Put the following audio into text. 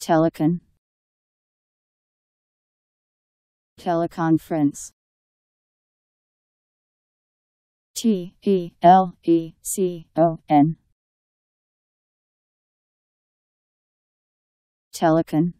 Telecon Teleconference T E L E C O N Telecon